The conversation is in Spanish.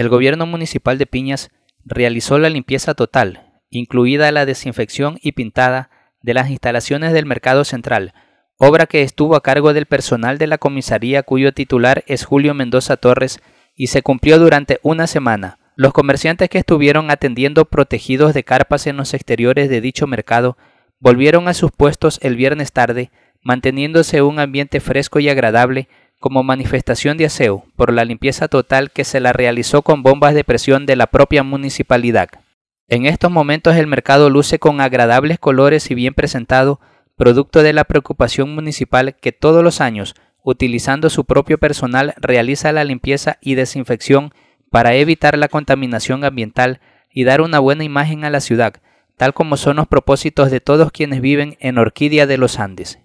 El gobierno municipal de Piñas realizó la limpieza total, incluida la desinfección y pintada de las instalaciones del mercado central, obra que estuvo a cargo del personal de la comisaría cuyo titular es Julio Mendoza Torres y se cumplió durante una semana. Los comerciantes que estuvieron atendiendo protegidos de carpas en los exteriores de dicho mercado volvieron a sus puestos el viernes tarde, manteniéndose un ambiente fresco y agradable como manifestación de aseo por la limpieza total que se la realizó con bombas de presión de la propia municipalidad. En estos momentos el mercado luce con agradables colores y bien presentado, producto de la preocupación municipal que todos los años, utilizando su propio personal, realiza la limpieza y desinfección para evitar la contaminación ambiental y dar una buena imagen a la ciudad, tal como son los propósitos de todos quienes viven en Orquídea de los Andes.